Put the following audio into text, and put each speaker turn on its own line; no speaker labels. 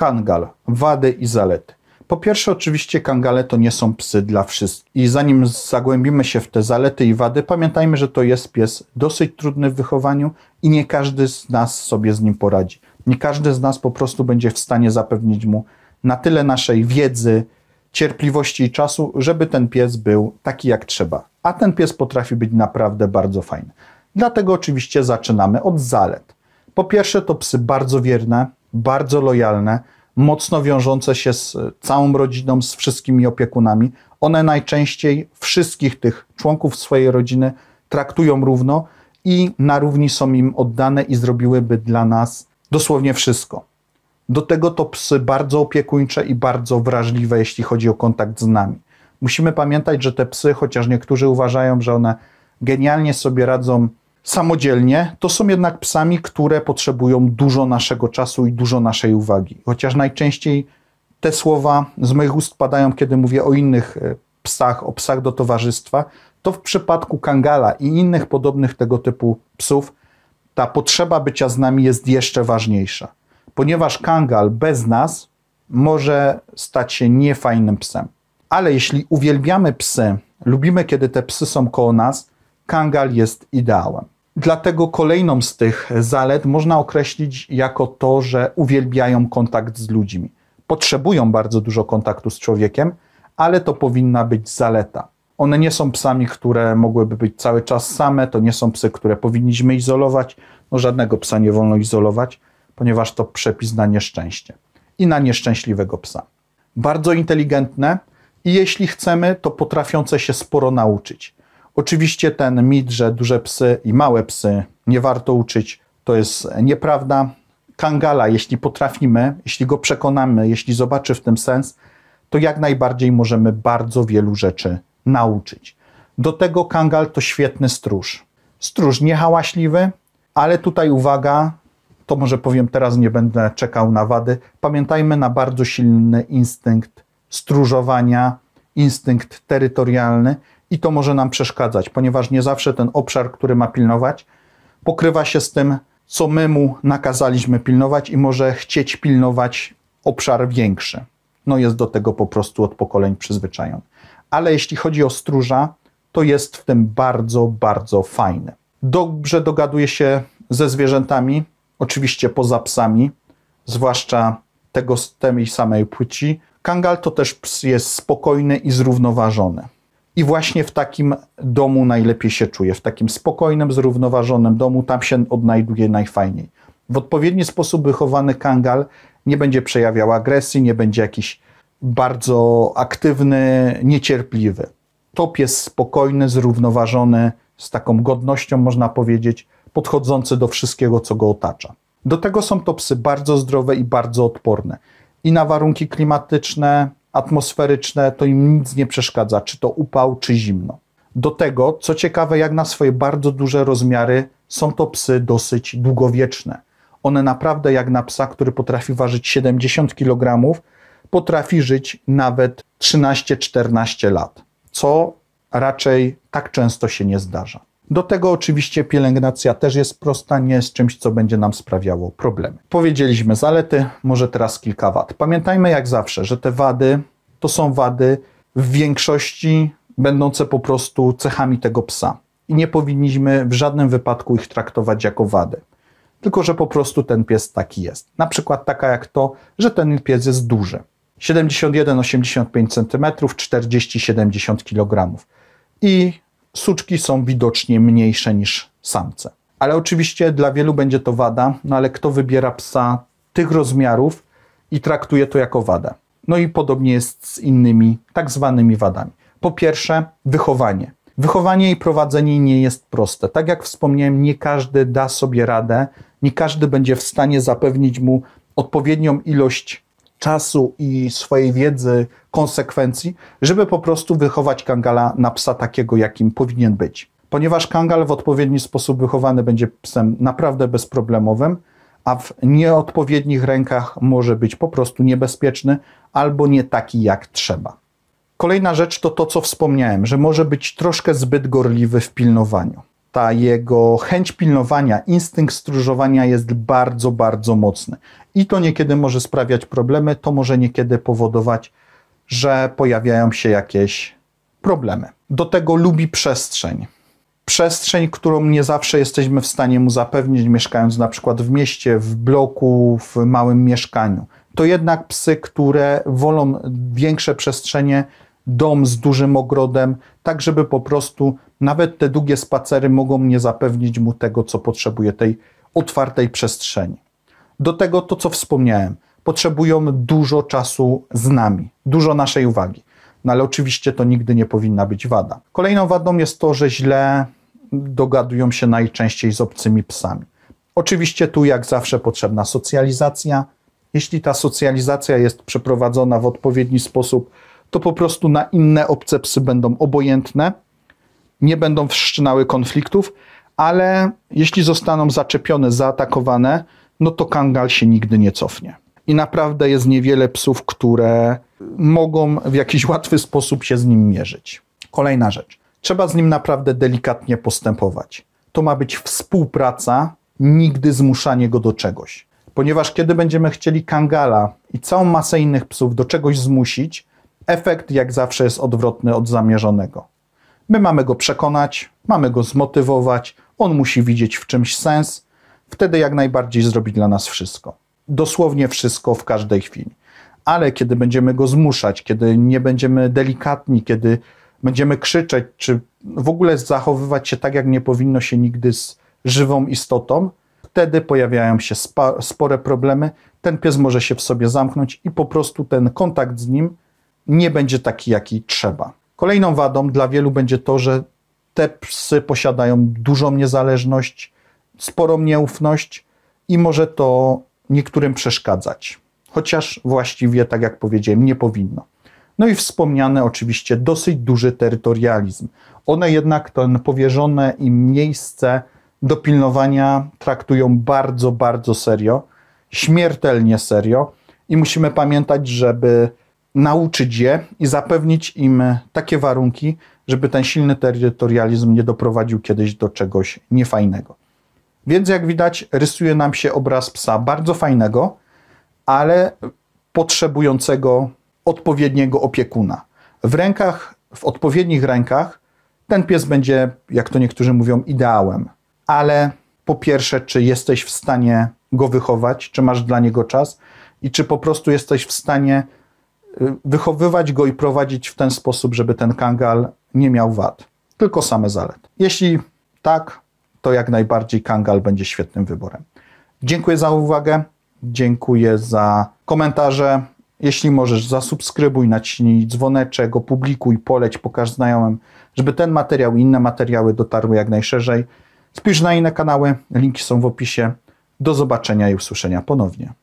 Kangal. Wady i zalety. Po pierwsze, oczywiście kangale to nie są psy dla wszystkich. I zanim zagłębimy się w te zalety i wady, pamiętajmy, że to jest pies dosyć trudny w wychowaniu i nie każdy z nas sobie z nim poradzi. Nie każdy z nas po prostu będzie w stanie zapewnić mu na tyle naszej wiedzy, cierpliwości i czasu, żeby ten pies był taki jak trzeba. A ten pies potrafi być naprawdę bardzo fajny. Dlatego oczywiście zaczynamy od zalet. Po pierwsze, to psy bardzo wierne, bardzo lojalne, mocno wiążące się z e, całą rodziną, z wszystkimi opiekunami. One najczęściej wszystkich tych członków swojej rodziny traktują równo i na równi są im oddane i zrobiłyby dla nas dosłownie wszystko. Do tego to psy bardzo opiekuńcze i bardzo wrażliwe, jeśli chodzi o kontakt z nami. Musimy pamiętać, że te psy, chociaż niektórzy uważają, że one genialnie sobie radzą samodzielnie, to są jednak psami, które potrzebują dużo naszego czasu i dużo naszej uwagi. Chociaż najczęściej te słowa z moich ust padają, kiedy mówię o innych e, psach, o psach do towarzystwa, to w przypadku kangala i innych podobnych tego typu psów ta potrzeba bycia z nami jest jeszcze ważniejsza, ponieważ kangal bez nas może stać się niefajnym psem. Ale jeśli uwielbiamy psy, lubimy, kiedy te psy są koło nas, kangal jest ideałem. Dlatego kolejną z tych zalet można określić jako to, że uwielbiają kontakt z ludźmi. Potrzebują bardzo dużo kontaktu z człowiekiem, ale to powinna być zaleta. One nie są psami, które mogłyby być cały czas same, to nie są psy, które powinniśmy izolować. No żadnego psa nie wolno izolować, ponieważ to przepis na nieszczęście i na nieszczęśliwego psa. Bardzo inteligentne i jeśli chcemy, to potrafiące się sporo nauczyć. Oczywiście ten mit, że duże psy i małe psy nie warto uczyć, to jest nieprawda. Kangala, jeśli potrafimy, jeśli go przekonamy, jeśli zobaczy w tym sens, to jak najbardziej możemy bardzo wielu rzeczy nauczyć. Do tego kangal to świetny stróż. Stróż niehałaśliwy, ale tutaj uwaga, to może powiem teraz, nie będę czekał na wady. Pamiętajmy na bardzo silny instynkt stróżowania, instynkt terytorialny, i to może nam przeszkadzać, ponieważ nie zawsze ten obszar, który ma pilnować, pokrywa się z tym, co my mu nakazaliśmy pilnować i może chcieć pilnować obszar większy. No jest do tego po prostu od pokoleń przyzwyczajony. Ale jeśli chodzi o stróża, to jest w tym bardzo, bardzo fajny. Dobrze dogaduje się ze zwierzętami, oczywiście poza psami, zwłaszcza tego z tej samej płci. Kangal to też ps jest spokojny i zrównoważony. I właśnie w takim domu najlepiej się czuje, w takim spokojnym, zrównoważonym domu, tam się odnajduje najfajniej. W odpowiedni sposób wychowany kangal nie będzie przejawiał agresji, nie będzie jakiś bardzo aktywny, niecierpliwy. Top jest spokojny, zrównoważony, z taką godnością, można powiedzieć, podchodzący do wszystkiego, co go otacza. Do tego są to psy bardzo zdrowe i bardzo odporne i na warunki klimatyczne, atmosferyczne, to im nic nie przeszkadza, czy to upał, czy zimno. Do tego, co ciekawe, jak na swoje bardzo duże rozmiary, są to psy dosyć długowieczne. One naprawdę, jak na psa, który potrafi ważyć 70 kg, potrafi żyć nawet 13-14 lat, co raczej tak często się nie zdarza. Do tego oczywiście pielęgnacja też jest prosta, nie jest czymś, co będzie nam sprawiało problemy. Powiedzieliśmy zalety, może teraz kilka wad. Pamiętajmy jak zawsze, że te wady to są wady w większości będące po prostu cechami tego psa. I nie powinniśmy w żadnym wypadku ich traktować jako wady. Tylko, że po prostu ten pies taki jest. Na przykład taka jak to, że ten pies jest duży. 71-85 cm, 40-70 kg. I suczki są widocznie mniejsze niż samce. Ale oczywiście dla wielu będzie to wada, no ale kto wybiera psa tych rozmiarów i traktuje to jako wadę? No i podobnie jest z innymi tak zwanymi wadami. Po pierwsze, wychowanie. Wychowanie i prowadzenie nie jest proste. Tak jak wspomniałem, nie każdy da sobie radę, nie każdy będzie w stanie zapewnić mu odpowiednią ilość czasu i swojej wiedzy, konsekwencji, żeby po prostu wychować kangala na psa takiego, jakim powinien być. Ponieważ kangal w odpowiedni sposób wychowany będzie psem naprawdę bezproblemowym, a w nieodpowiednich rękach może być po prostu niebezpieczny albo nie taki jak trzeba. Kolejna rzecz to to, co wspomniałem, że może być troszkę zbyt gorliwy w pilnowaniu ta jego chęć pilnowania, instynkt stróżowania jest bardzo, bardzo mocny. I to niekiedy może sprawiać problemy, to może niekiedy powodować, że pojawiają się jakieś problemy. Do tego lubi przestrzeń. Przestrzeń, którą nie zawsze jesteśmy w stanie mu zapewnić, mieszkając na przykład w mieście, w bloku, w małym mieszkaniu. To jednak psy, które wolą większe przestrzenie, dom z dużym ogrodem, tak żeby po prostu nawet te długie spacery mogą nie zapewnić mu tego, co potrzebuje, tej otwartej przestrzeni. Do tego to, co wspomniałem, potrzebują dużo czasu z nami, dużo naszej uwagi. No ale oczywiście to nigdy nie powinna być wada. Kolejną wadą jest to, że źle dogadują się najczęściej z obcymi psami. Oczywiście tu jak zawsze potrzebna socjalizacja. Jeśli ta socjalizacja jest przeprowadzona w odpowiedni sposób, to po prostu na inne obce psy będą obojętne, nie będą wszczynały konfliktów, ale jeśli zostaną zaczepione, zaatakowane, no to kangal się nigdy nie cofnie. I naprawdę jest niewiele psów, które mogą w jakiś łatwy sposób się z nim mierzyć. Kolejna rzecz. Trzeba z nim naprawdę delikatnie postępować. To ma być współpraca, nigdy zmuszanie go do czegoś. Ponieważ kiedy będziemy chcieli kangala i całą masę innych psów do czegoś zmusić, Efekt, jak zawsze, jest odwrotny od zamierzonego. My mamy go przekonać, mamy go zmotywować, on musi widzieć w czymś sens, wtedy jak najbardziej zrobi dla nas wszystko. Dosłownie wszystko w każdej chwili. Ale kiedy będziemy go zmuszać, kiedy nie będziemy delikatni, kiedy będziemy krzyczeć, czy w ogóle zachowywać się tak, jak nie powinno się nigdy z żywą istotą, wtedy pojawiają się spore problemy. Ten pies może się w sobie zamknąć i po prostu ten kontakt z nim nie będzie taki, jaki trzeba. Kolejną wadą dla wielu będzie to, że te psy posiadają dużą niezależność, sporą nieufność i może to niektórym przeszkadzać. Chociaż właściwie, tak jak powiedziałem, nie powinno. No i wspomniane oczywiście dosyć duży terytorializm. One jednak to powierzone im miejsce do pilnowania traktują bardzo, bardzo serio, śmiertelnie serio i musimy pamiętać, żeby nauczyć je i zapewnić im takie warunki, żeby ten silny terytorializm nie doprowadził kiedyś do czegoś niefajnego. Więc jak widać, rysuje nam się obraz psa bardzo fajnego, ale potrzebującego odpowiedniego opiekuna. W rękach, w odpowiednich rękach, ten pies będzie, jak to niektórzy mówią, ideałem. Ale po pierwsze, czy jesteś w stanie go wychować, czy masz dla niego czas i czy po prostu jesteś w stanie wychowywać go i prowadzić w ten sposób, żeby ten kangal nie miał wad, tylko same zalety. Jeśli tak, to jak najbardziej kangal będzie świetnym wyborem. Dziękuję za uwagę, dziękuję za komentarze. Jeśli możesz, zasubskrybuj, naciśnij dzwoneczek, opublikuj, poleć, pokaż znajomym, żeby ten materiał i inne materiały dotarły jak najszerzej. Spójrz na inne kanały, linki są w opisie. Do zobaczenia i usłyszenia ponownie.